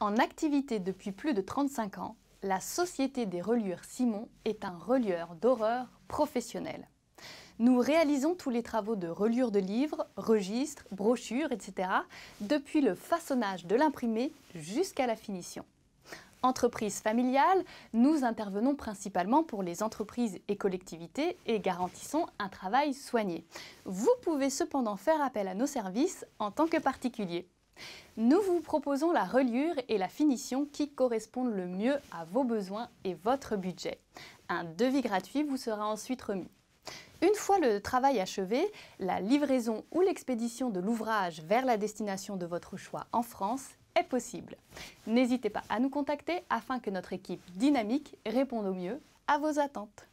En activité depuis plus de 35 ans, la Société des reliures Simon est un relieur d'horreur professionnel. Nous réalisons tous les travaux de reliure de livres, registres, brochures, etc., depuis le façonnage de l'imprimé jusqu'à la finition. Entreprise familiale, nous intervenons principalement pour les entreprises et collectivités et garantissons un travail soigné. Vous pouvez cependant faire appel à nos services en tant que particulier. Nous vous proposons la reliure et la finition qui correspondent le mieux à vos besoins et votre budget. Un devis gratuit vous sera ensuite remis. Une fois le travail achevé, la livraison ou l'expédition de l'ouvrage vers la destination de votre choix en France est possible. N'hésitez pas à nous contacter afin que notre équipe dynamique réponde au mieux à vos attentes.